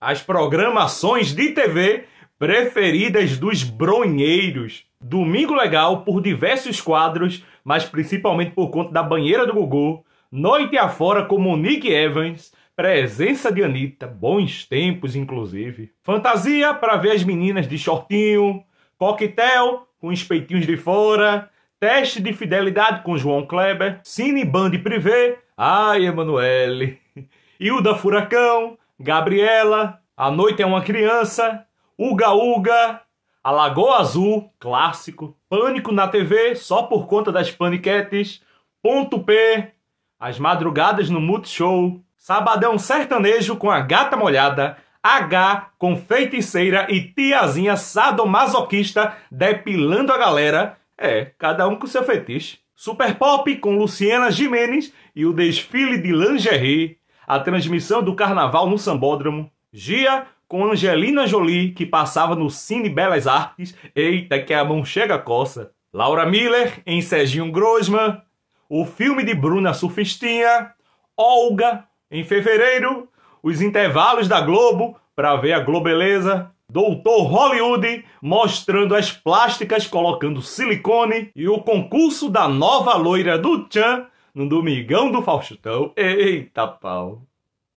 as programações de TV preferidas dos bronheiros. Domingo Legal por diversos quadros, mas principalmente por conta da banheira do Gugu, Noite Afora com Monique Evans, Presença de Anitta, Bons Tempos inclusive, Fantasia para ver as meninas de shortinho, Coquetel com peitinhos de fora, Teste de Fidelidade com João Kleber, Cine Band Privé, ai Emanuele, Hilda Furacão, Gabriela, A Noite é uma Criança, Uga Uga, A Lagoa Azul, clássico, Pânico na TV, só por conta das paniquetes, Ponto P, As Madrugadas no Multishow, Sabadão Sertanejo com a Gata Molhada, H com feiticeira e tiazinha sadomasoquista depilando a galera. É, cada um com seu fetiche. Super Pop com Luciana Jimenez e o desfile de lingerie a transmissão do carnaval no Sambódromo, Gia com Angelina Jolie, que passava no Cine Belas Artes, eita que a mão chega a coça, Laura Miller em Serginho Grosman, o filme de Bruna Surfistinha, Olga em fevereiro, os intervalos da Globo para ver a Globeleza, Doutor Hollywood mostrando as plásticas colocando silicone e o concurso da nova loira do Tchan no Domingão do Faustão. Eita pau!